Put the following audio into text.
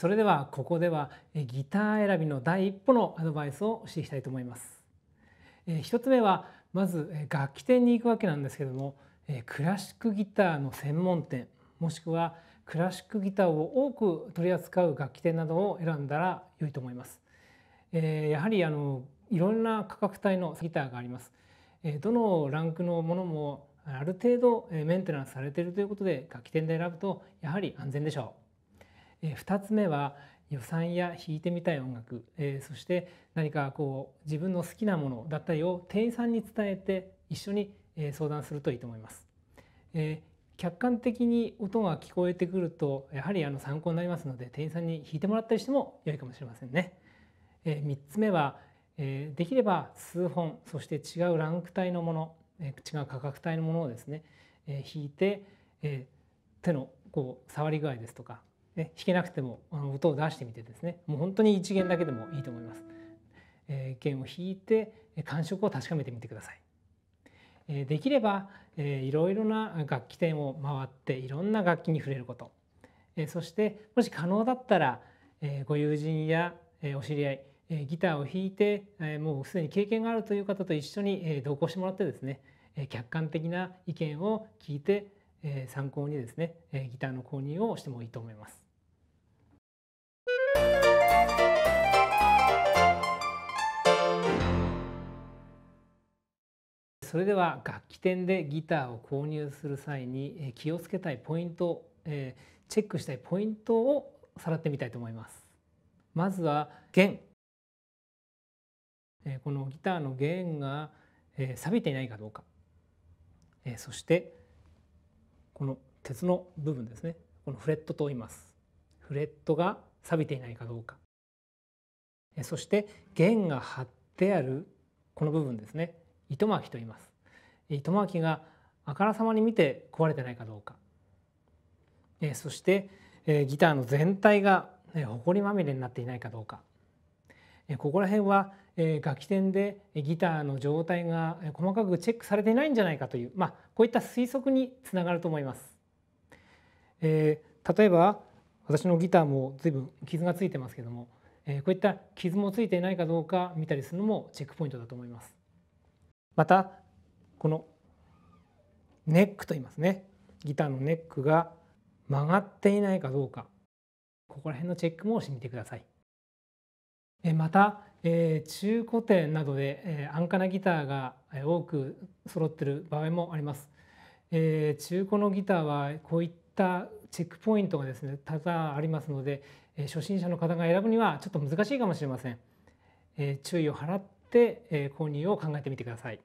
それではここではギター選びの第一歩のアドバイスをしていきたいと思います。1つ目はまず楽器店に行くわけなんですけどもクラシックギターの専門店もしくはクラシックギターを多く取り扱う楽器店などを選んだら良いと思います。やはりあのいろんな価格帯のギターがあります。どのランクのものもある程度メンテナンスされているということで楽器店で選ぶとやはり安全でしょう。え2つ目は予算や弾いてみたい音楽、えそして何かこう自分の好きなものだったりを店員さんに伝えて一緒に相談するといいと思います。え客観的に音が聞こえてくるとやはりあの参考になりますので店員さんに弾いてもらったりしても良いかもしれませんね。えー、3つ目は、えできれば数本そして違うランク帯のもの、え違う価格帯のものをですね、え弾いて、え手のこう触り具合ですとかね、弾けなくてもあの音を出してみてですねもう本当に一弦だけでもいいと思います。えー、弦を弾いて感触を確かめてみてください。えできれば、えー、いろいろな楽器店を回っていろんな楽器に触れること、えー、そしてもし可能だったら、えー、ご友人や、えー、お知り合い、えー、ギターを弾いて、えー、もうすでに経験があるという方と一緒に、えー、同行してもらってですね、えー、客観的な意見を聞いて、えー、参考にですね、えー、ギターの購入をしてもいいと思います。それでは楽器店でギターを購入する際に気をつけたいポイントチェックしたいポイントをさらってみたいと思います。まずは弦このギターの弦が錆びていないかどうかそしてこの鉄の部分ですねこのフレットと言いますフレットが錆びていないかどうかそして弦が張ってあるこの部分ですね糸巻きと言います友明があからさまに見て壊れてないかどうかそしてギターの全体が埃まみれになっていないかどうかここら辺は楽器店でギターの状態が細かくチェックされていないんじゃないかという、まあ、こういった推測につながると思います。えー、例えば私のギターも随分傷がついてますけども、えー、こういった傷もついていないかどうか見たりするのもチェックポイントだと思います。またこのネックと言いますねギターのネックが曲がっていないかどうかここら辺のチェックもしてみてください。また中古店などで安価なギターが多く揃ってる場合もあります。中古のギターはこういったチェックポイントがですね多々ありますので初心者の方が選ぶにはちょっと難しいかもしれません。注意を払って購入を考えてみてください。